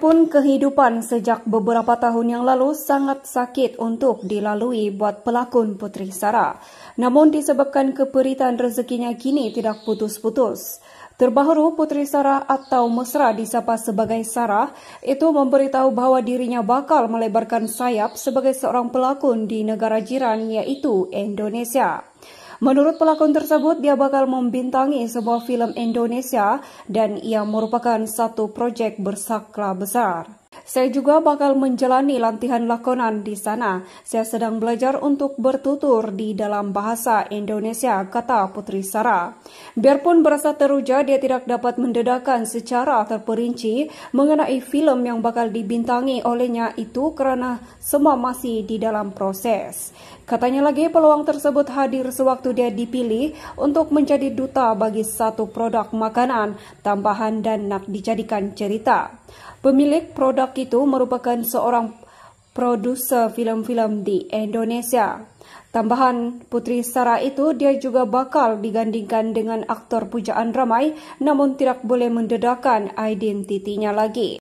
Biarpun kehidupan sejak beberapa tahun yang lalu sangat sakit untuk dilalui buat pelakon Putri Sara. Namun disebabkan keperitan rezekinya kini tidak putus-putus. Terbaru Putri Sara atau Mesra disapa sebagai Sara itu memberitahu bahwa dirinya bakal melebarkan sayap sebagai seorang pelakon di negara jiran yaitu Indonesia. Menurut pelakon tersebut, dia bakal membintangi sebuah film Indonesia dan ia merupakan satu projek bersakla besar. Saya juga bakal menjalani latihan lakonan di sana. Saya sedang belajar untuk bertutur di dalam bahasa Indonesia, kata Putri Sara. Biarpun berasa teruja, dia tidak dapat mendedahkan secara terperinci mengenai film yang bakal dibintangi olehnya itu karena semua masih di dalam proses. Katanya lagi peluang tersebut hadir sewaktu dia dipilih untuk menjadi duta bagi satu produk makanan, tambahan dan nak dijadikan cerita. Pemilik produk itu merupakan seorang produser filem-filem di Indonesia. Tambahan Putri Sarah itu, dia juga bakal digandingkan dengan aktor pujaan ramai namun tidak boleh mendedahkan identitinya lagi.